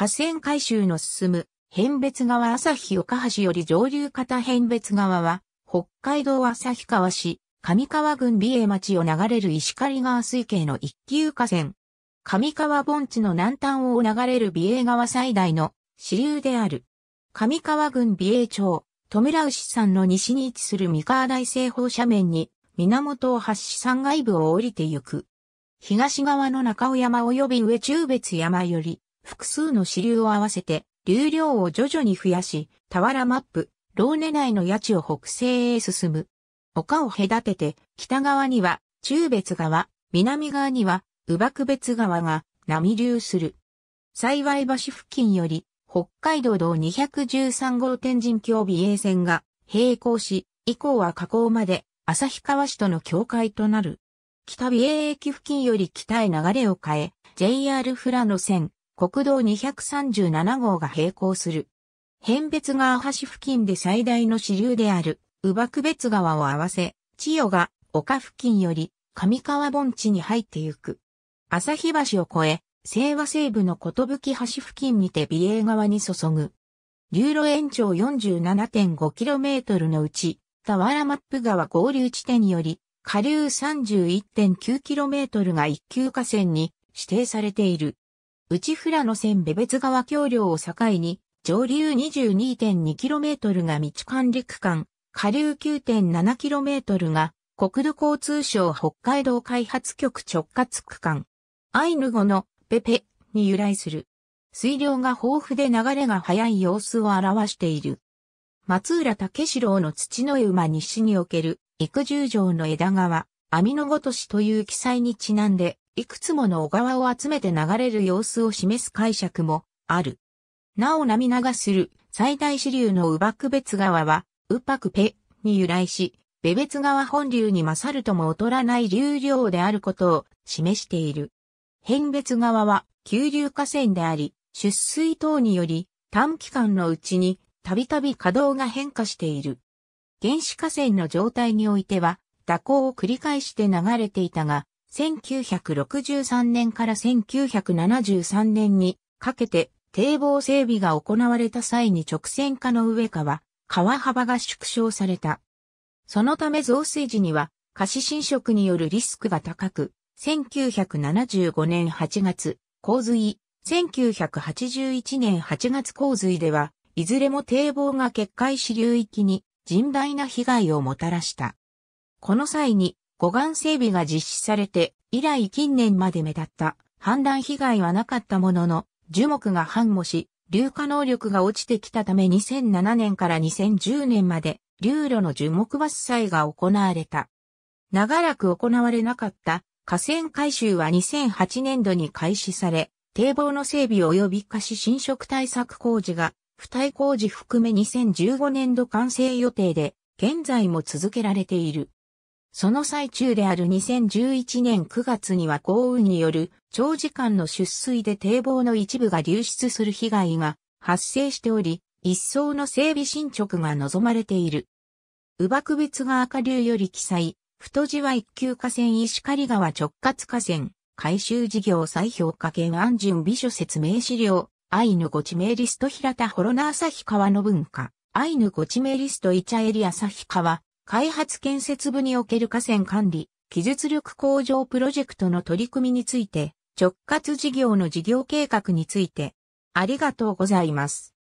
河川改修の進む、辺別川旭岡橋より上流方辺別川は、北海道旭川市、上川郡美瑛町を流れる石狩川水系の一級河川。上川盆地の南端を流れる美瑛川最大の支流である。上川郡美瑛町、富良牛山の西に位置する三河大西方斜面に、源を発し山外部を降りてゆく。東側の中尾山及び上中別山より、複数の支流を合わせて、流量を徐々に増やし、田原マップ、ローネ内の谷地を北西へ進む。丘を隔てて、北側には中別川、南側には宇爆別川が波流する。幸い橋付近より、北海道道213号天神橋美瑛線が並行し、以降は河口まで旭川市との境界となる。北美瑛駅付近より北へ流れを変え、JR フラ野線、国道237号が並行する。変別川橋付近で最大の支流である、宇爆別川を合わせ、千代が丘付近より上川盆地に入ってゆく。日橋を越え、清和西部の小とき橋付近にて美瑛川に注ぐ。流路延長 47.5km のうち、田原マップ川合流地点により、下流 31.9km が一級河川に指定されている。内富良野線ベベツ川橋梁を境に、上流 22.2km が道管理区間、下流 9.7km が国土交通省北海道開発局直轄区間。アイヌ語のペペに由来する。水量が豊富で流れが速い様子を表している。松浦武四郎の土の馬西における育十条の枝川、網のごとしという記載にちなんで、いくつもの小川を集めて流れる様子を示す解釈もある。なお波がする最大支流のウバクベツ川は、ウパクペに由来し、ベベツ川本流に勝るとも劣らない流量であることを示している。変別川は、急流河川であり、出水等により、短期間のうちに、たびたび稼働が変化している。原始河川の状態においては、蛇行を繰り返して流れていたが、1963年から1973年にかけて堤防整備が行われた際に直線化の上川、川幅が縮小された。そのため増水時には、過死浸食によるリスクが高く、1975年8月、洪水、1981年8月洪水では、いずれも堤防が決壊し流域に甚大な被害をもたらした。この際に護岸整備が実施されて以来近年まで目立った氾濫被害はなかったものの樹木が繁茂し流化能力が落ちてきたため2007年から2010年まで流路の樹木伐採が行われた。長らく行われなかった河川改修は2008年度に開始され、堤防の整備及び貸し侵食対策工事が、付帯工事含め2015年度完成予定で、現在も続けられている。その最中である2011年9月には豪雨による長時間の出水で堤防の一部が流出する被害が発生しており、一層の整備進捗が望まれている。宇爆別川下流より記載、太地は一級河川石狩川直轄河川、改修事業再評価県安順美書説明資料、アイヌご地名リスト平田ホロナ旭川の文化、アイヌご地名リストイチャエリ旭川、開発建設部における河川管理、技術力向上プロジェクトの取り組みについて、直轄事業の事業計画について、ありがとうございます。